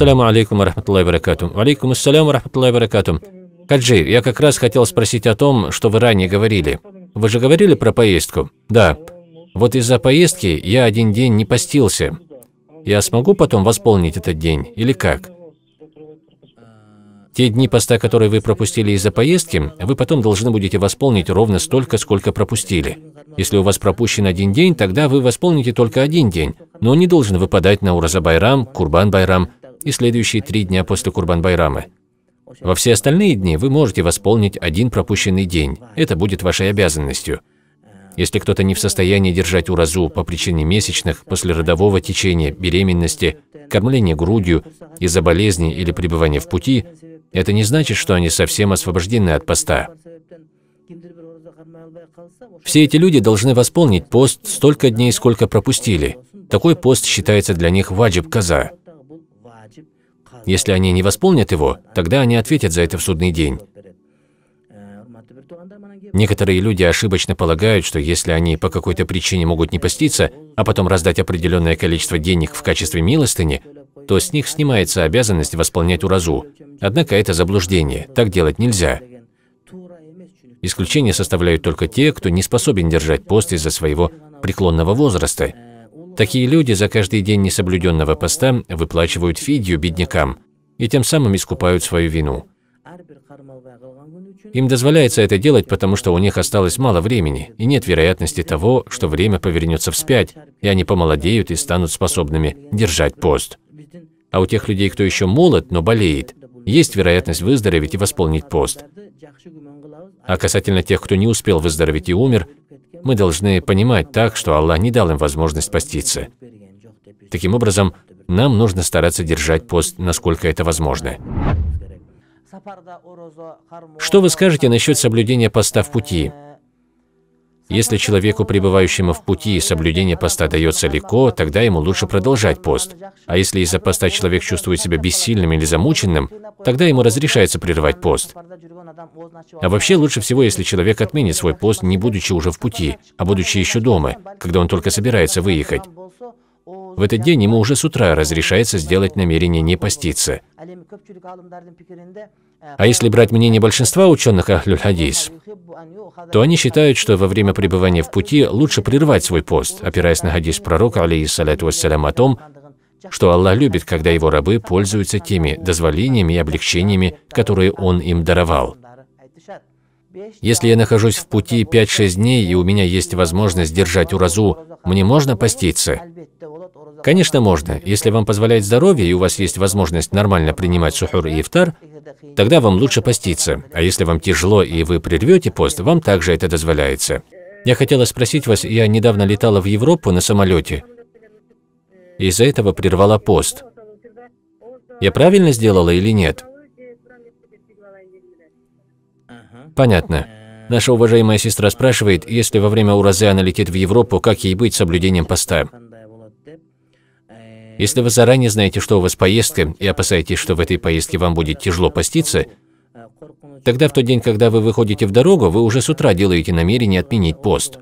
Ассаляму алейкум ва рахматуллахи баракатум. Алейкум ассаляму рахматуллахи баракатум. Каджи, я как раз хотел спросить о том, что вы ранее говорили. Вы же говорили про поездку? Да. Вот из-за поездки я один день не постился. Я смогу потом восполнить этот день или как? Те дни поста, которые вы пропустили из-за поездки, вы потом должны будете восполнить ровно столько, сколько пропустили. Если у вас пропущен один день, тогда вы восполните только один день, но он не должен выпадать на Уразабайрам, Байрам, Курбан Байрам и следующие три дня после Курбан-Байрама. Во все остальные дни вы можете восполнить один пропущенный день. Это будет вашей обязанностью. Если кто-то не в состоянии держать уразу по причине месячных, послеродового течения, беременности, кормления грудью, из-за болезни или пребывания в пути, это не значит, что они совсем освобождены от поста. Все эти люди должны восполнить пост столько дней, сколько пропустили. Такой пост считается для них ваджиб каза. Если они не восполнят его, тогда они ответят за это в судный день. Некоторые люди ошибочно полагают, что если они по какой-то причине могут не поститься, а потом раздать определенное количество денег в качестве милостыни, то с них снимается обязанность восполнять уразу. Однако это заблуждение, так делать нельзя. Исключение составляют только те, кто не способен держать пост из-за своего преклонного возраста Такие люди за каждый день несоблюденного поста выплачивают фидью беднякам и тем самым искупают свою вину. Им дозволяется это делать, потому что у них осталось мало времени, и нет вероятности того, что время повернется вспять, и они помолодеют и станут способными держать пост. А у тех людей, кто еще молод, но болеет, есть вероятность выздороветь и восполнить пост. А касательно тех, кто не успел выздороветь и умер, мы должны понимать так, что Аллах не дал им возможность поститься. Таким образом, нам нужно стараться держать пост, насколько это возможно. Что вы скажете насчет соблюдения поста в пути? Если человеку, пребывающему в пути, соблюдение поста дается легко, тогда ему лучше продолжать пост. А если из-за поста человек чувствует себя бессильным или замученным, тогда ему разрешается прервать пост. А вообще лучше всего, если человек отменит свой пост, не будучи уже в пути, а будучи еще дома, когда он только собирается выехать. В этот день ему уже с утра разрешается сделать намерение не поститься. А если брать мнение большинства ученых Ахлюль а, Хадис, то они считают, что во время пребывания в пути лучше прервать свой пост, опираясь на хадис пророка, алейхиссалату вассалям, о том, что Аллах любит, когда его рабы пользуются теми дозволениями и облегчениями, которые Он им даровал. Если я нахожусь в пути 5-6 дней, и у меня есть возможность держать уразу, мне можно поститься? Конечно, можно. Если вам позволяет здоровье и у вас есть возможность нормально принимать сухур и ифтар, тогда вам лучше поститься. А если вам тяжело и вы прервете пост, вам также это дозволяется. Я хотела спросить вас, я недавно летала в Европу на самолете. Из-за этого прервала пост. Я правильно сделала или нет? Понятно. Наша уважаемая сестра спрашивает, если во время уразы она летит в Европу, как ей быть соблюдением поста. Если вы заранее знаете, что у вас поездка, и опасаетесь, что в этой поездке вам будет тяжело поститься, тогда в тот день, когда вы выходите в дорогу, вы уже с утра делаете намерение отменить пост.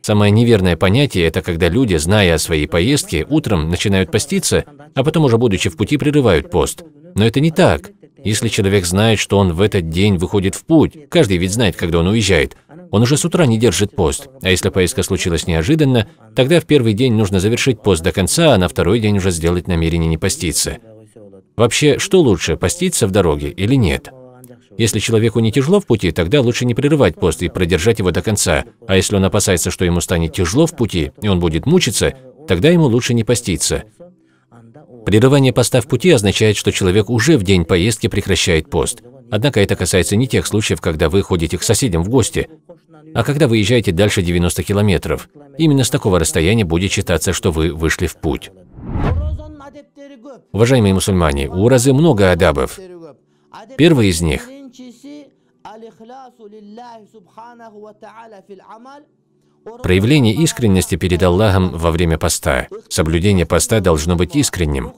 Самое неверное понятие – это когда люди, зная о своей поездке, утром начинают поститься, а потом уже будучи в пути прерывают пост. Но это не так. Если человек знает, что он в этот день выходит в путь, каждый ведь знает, когда он уезжает, он уже с утра не держит пост. А если поездка случилась неожиданно, тогда в первый день нужно завершить пост до конца, а на второй день уже сделать намерение не поститься. Вообще, что лучше, поститься в дороге или нет? Если человеку не тяжело в пути, тогда лучше не прерывать пост и продержать его до конца. А если он опасается, что ему станет тяжело в пути, и он будет мучиться, тогда ему лучше не поститься. Прерывание поста в пути означает, что человек уже в день поездки прекращает пост. Однако это касается не тех случаев, когда вы ходите к соседям в гости, а когда выезжаете дальше 90 километров. Именно с такого расстояния будет считаться, что вы вышли в путь. Уважаемые мусульмане, у уразы много адабов. Первый из них Проявление искренности перед Аллахом во время поста. Соблюдение поста должно быть искренним.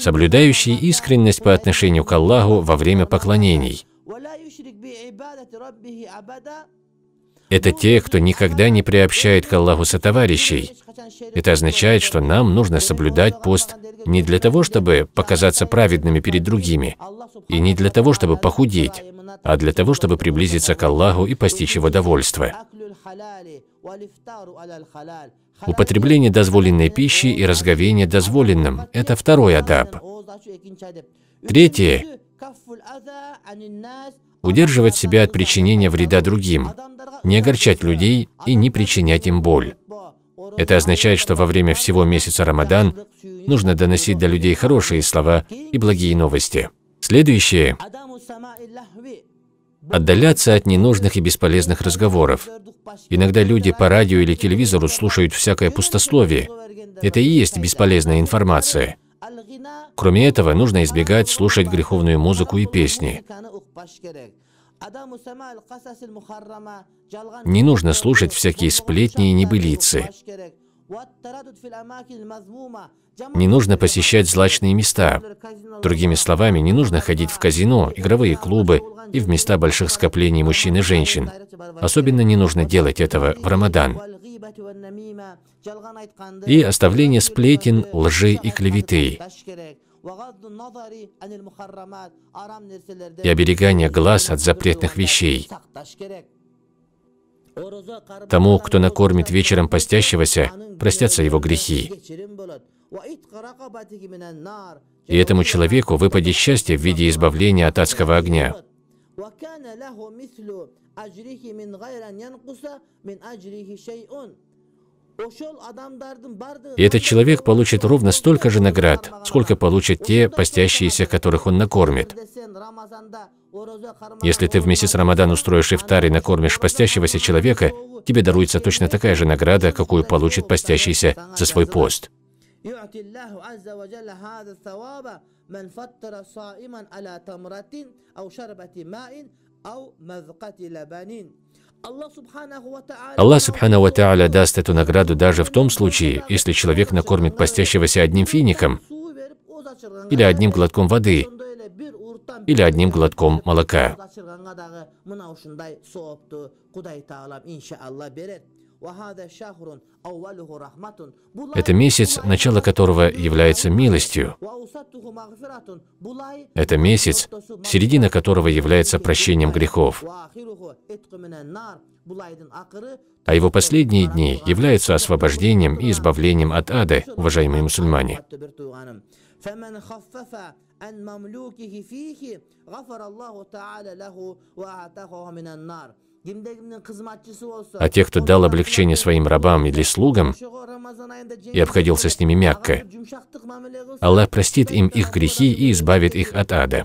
Соблюдающий искренность по отношению к Аллаху во время поклонений. Это те, кто никогда не приобщает к Аллаху сотоварищей. Это означает, что нам нужно соблюдать пост не для того, чтобы показаться праведными перед другими, и не для того, чтобы похудеть а для того, чтобы приблизиться к Аллаху и постичь его довольство. Употребление дозволенной пищи и разговение дозволенным – это второй адаб. Третье – удерживать себя от причинения вреда другим, не огорчать людей и не причинять им боль. Это означает, что во время всего месяца Рамадан нужно доносить до людей хорошие слова и благие новости. Следующее – отдаляться от ненужных и бесполезных разговоров. Иногда люди по радио или телевизору слушают всякое пустословие. Это и есть бесполезная информация. Кроме этого, нужно избегать слушать греховную музыку и песни. Не нужно слушать всякие сплетни и небылицы. Не нужно посещать злачные места. Другими словами, не нужно ходить в казино, игровые клубы и в места больших скоплений мужчин и женщин. Особенно не нужно делать этого в Рамадан. И оставление сплетен, лжи и клеветы. И оберегание глаз от запретных вещей. Тому, кто накормит вечером постящегося, простятся его грехи. И этому человеку выпадет счастье в виде избавления от адского огня. И этот человек получит ровно столько же наград, сколько получат те постящиеся, которых он накормит. Если ты вместе с Рамадан устроишь ифтар и накормишь постящегося человека, тебе даруется точно такая же награда, какую получит постящийся за свой пост. Аллах Субхану Ва даст эту награду даже в том случае, если человек накормит постящегося одним фиником, или одним глотком воды, или одним глотком молока. Это месяц, начало которого является милостью. Это месяц, середина которого является прощением грехов. А его последние дни являются освобождением и избавлением от ада, уважаемые мусульмане. А тех, кто дал облегчение своим рабам или слугам и обходился с ними мягко, Аллах простит им их грехи и избавит их от ада.